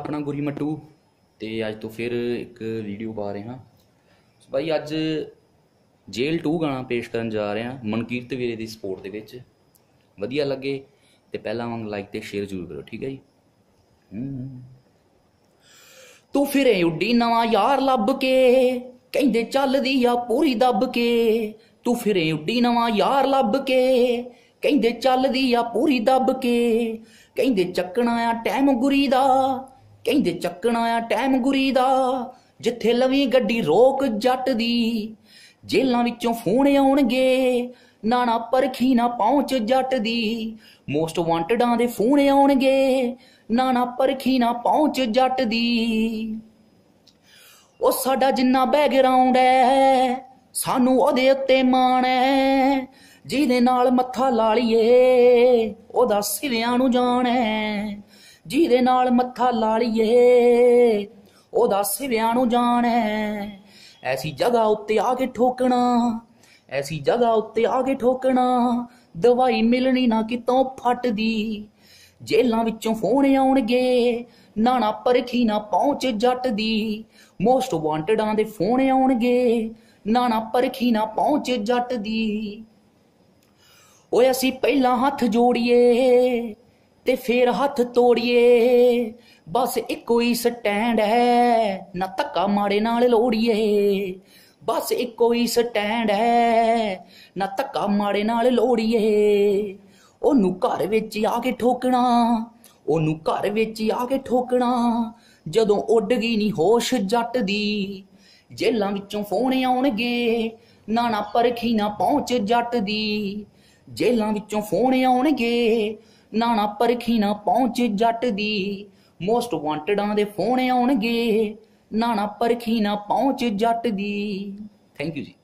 ਆਪਣਾ ਗੁਰੀ ਮੱਟੂ ਤੇ ਅੱਜ ਤੋਂ ਫਿਰ ਇੱਕ ਵੀਡੀਓ ਪਾ ਰਹੇ ਹਾਂ ਸੋ ਭਾਈ ਅੱਜ ਜੇਲ 2 ਗਾਣਾ ਪੇਸ਼ ਕਰਨ ਜਾ ਰਹੇ ਹਾਂ ਮਨਕੀਰਤ ਵੀਰੇ ਦੀ ਸਪੋਰਟ ਦੇ ਵਿੱਚ ਵਧੀਆ ਲੱਗੇ ਤੇ ਪਹਿਲਾਂ ਵਾਂਗ ਲਾਈਕ ਤੇ ਸ਼ੇਅਰ ਜ਼ਰੂਰ ਕਰੋ ਠੀਕ ਹੈ ਜੀ ਤੂੰ ਫਿਰੇ ਉੱਡੀ ਨਵਾਂ ਯਾਰ ਲੱਭ ਕੇ ਕਹਿੰਦੇ ਚੱਲਦੀ ਆ ਪੂਰੀ ਦੱਬ ਕੇ ਤੂੰ ਫਿਰੇ ਉੱਡੀ ਨਵਾਂ ਯਾਰ ਲੱਭ ਕੇ ਕਹਿੰਦੇ ਚੱਲਦੀ ਆ ਪੂਰੀ ਦੱਬ ਕੇ ਕਹਿੰਦੇ ਚੱਕਣਾ ਆ ਟਾਈਮ ਗੁਰੀ ਦਾ ਕਹਿੰਦੇ ਚੱਕਣਾ ਆ ਟਾਈਮ ਗੁਰੀ ਦਾ ਜਿੱਥੇ ਲਵੀ ਗੱਡੀ ਰੋਕ ਜੱਟ ਦੀ ਜੇਲਾਂ ਵਿੱਚੋਂ ਫੋਨ ਆਉਣਗੇ ਨਾਣਾ ਪਰਖੀ ਨਾ ਪਹੁੰਚ ਜੱਟ ਦੀ ਮੋਸਟ ਵਾਂਟਡਾਂ ਦੇ ਫੋਨ ਆਉਣਗੇ ਨਾਣਾ ਪਰਖੀ ਨਾ ਪਹੁੰਚ ਜੱਟ ਦੀ ਉਹ ਸਾਡਾ ਜਿੰਨਾ ਬੈਕਗ੍ਰਾਉਂਡ ਐ ਸਾਨੂੰ ਉਹਦੇ ਉੱਤੇ ਮਾਣ ਐ ਜਿਹਦੇ ਨਾਲ ਮੱਥਾ ਲਾ ਲਈਏ ਉਹਦਾ ਸਿਵਿਆਂ ਨੂੰ ਜਾਣ ਐ ਜਿਹਦੇ ਨਾਲ ਮੱਥਾ ਲਾ ਲਈਏ ਉਹਦਾ ਸਿਵਿਆਂ ਨੂੰ ਜਾਣੈ ਐਸੀ ਜਗ੍ਹਾ ਉੱਤੇ ਆ ਕੇ ਠੋਕਣਾ ਐਸੀ ਜਗ੍ਹਾ ਉੱਤੇ ਆ ਕੇ ਠੋਕਣਾ ਦਵਾਈ ਮਿਲਣੀ ਨਾ ਕਿਤੋਂ ਫਟਦੀ ਜੇਲਾਂ ਵਿੱਚੋਂ ਫੋਨ ਆਉਣਗੇ ਨਾਣਾ ਪਰਖੀ ਨਾ ਪਹੁੰਚ ਜੱਟ ਦੀ ਮੋਸਟ ਵਾਂਟਡਾਂ ਦੇ ਫੋਨ ਆਉਣਗੇ ਨਾਣਾ ਪਰਖੀ ਨਾ ਪਹੁੰਚ ਜੱਟ ਦੀ ਓਏ ਅਸੀਂ ਪਹਿਲਾਂ ਹੱਥ ਜੋੜੀਏ ਤੇ ਫੇਰ ਹੱਥ ਤੋੜੀਏ ਬਸ ਇੱਕੋ ਹੀ ਸਟੈਂਡ ਹੈ ਨਾ ਧੱਕਾ ਮਾਰੇ ਨਾਲ ਲੋੜੀਏ ਬਸ ਇੱਕੋ ਹੀ ਸਟੈਂਡ ਹੈ ਨਾ ਧੱਕਾ ਮਾਰੇ ਨਾਲ ਲੋੜੀਏ ਉਹਨੂੰ ਘਰ ਵਿੱਚ ਆ ਕੇ ਠੋਕਣਾ ਉਹਨੂੰ ਘਰ ਵਿੱਚ ਆ ਕੇ ਠੋਕਣਾ ਜਦੋਂ ਉੱਡ ਗਈ ਨਹੀਂ ਹੋਸ਼ ਜੱਟ ਦੀ ਜੇਲਾਂ ਵਿੱਚੋਂ ਫੋਨ ਆਉਣਗੇ ਨਾ ਨਾ ਪਰਖੀ ਨਾ ਪਹੁੰਚ ਜੱਟ ਦੀ ਜੇਲਾਂ ਵਿੱਚੋਂ ਫੋਨ ਆਉਣਗੇ ਨਾਣਾ ਪਰਖੀ ਨਾ ਪਹੁੰਚ ਜੱਟ ਦੀ ਮੋਸਟ ਵਾਂਟਡਾਂ ਦੇ ਫੋਨ ਆਉਣਗੇ ਨਾਣਾ ਪਰਖੀ ਨਾ ਪਹੁੰਚ ਜੱਟ ਦੀ ਥੈਂਕ ਯੂ ਜੀ